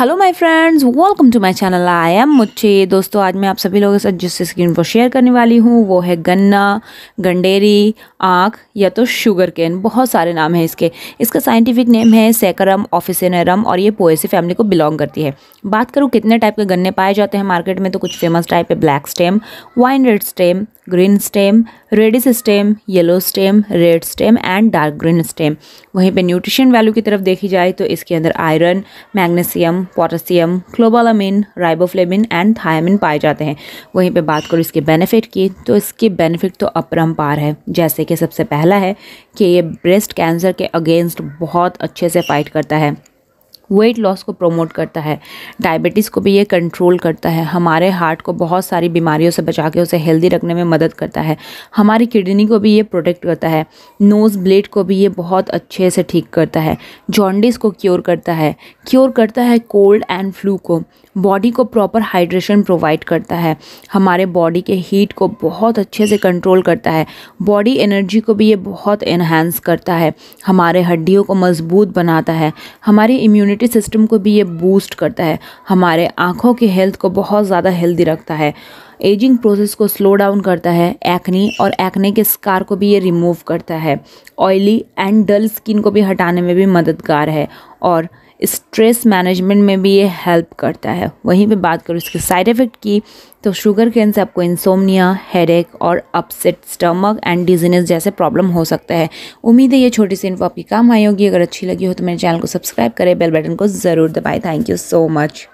hello my friends welcome to my channel I am मुझे दोस्तों आज मैं आप सभी लोगों के साथ जिस स्क्रीन को शेयर करने वाली हूँ वो है गन्ना गंडेरी आँख या तो शुगर केन बहुत सारे नाम हैं इसके इसका साइंटिफिक नेम है सैकरम ऑफिसनरम और ये पोएसी फैमिली को बिलोंग करती है बात करूँ कितने टाइप के गन्ने पाए जाते हैं मार्केट में तो कुछ फेमस टाइप है black stem wine red stem green stem radish stem yellow stem red stem and dark green stem वहीं पे न्यूट्रिशन वैल्यू की तरफ देखी जाए तो इसके अंदर iron magnesium potassium cobalamin riboflavin and thiamine पाए जाते हैं वहीं पे बात करो इसके बेनिफिट की तो इसके बेनिफिट तो अपरम्पार है जैसे कि सबसे पहला है कि ये ब्रेस्ट कैंसर के अगेंस्ट बहुत अच्छे से फाइट करता है वेट लॉस को प्रमोट करता है डायबिटीज़ को भी ये कंट्रोल करता है हमारे हार्ट को बहुत सारी बीमारियों से बचा के उसे हेल्दी रखने में मदद करता है हमारी किडनी को भी ये प्रोटेक्ट करता है नोज़ ब्लेड को भी ये बहुत अच्छे से ठीक करता है जॉन्डिस को क्योर करता है क्योर करता है कोल्ड एंड फ्लू को बॉडी को प्रॉपर हाइड्रेशन प्रोवाइड करता है हमारे बॉडी के हीट को बहुत अच्छे से कंट्रोल करता है बॉडी एनर्जी को भी ये बहुत इन्हेंस करता है हमारे हड्डियों को मज़बूत बनाता है हमारी इम्यूनिटी इम्यूनिटी सिस्टम को भी ये बूस्ट करता है हमारे आँखों की हेल्थ को बहुत ज़्यादा हेल्दी रखता है एजिंग प्रोसेस को स्लो डाउन करता है एक्नी और एक्ने के स्कार को भी ये रिमूव करता है ऑयली एंड डल स्किन को भी हटाने में भी मददगार है और स्ट्रेस मैनेजमेंट में भी ये हेल्प करता है वहीं पे बात करूँ इसके साइड इफ़ेक्ट की तो शुगर कैन से आपको इंसोमिया हेडेक और अपसेट स्टमक एंड डिजीनेस जैसे प्रॉब्लम हो सकता है उम्मीद है ये छोटी सी इन्फो आपकी काम आई होगी अगर अच्छी लगी हो तो मेरे चैनल को सब्सक्राइब करें बेल बटन को ज़रूर दबाएँ थैंक यू सो मच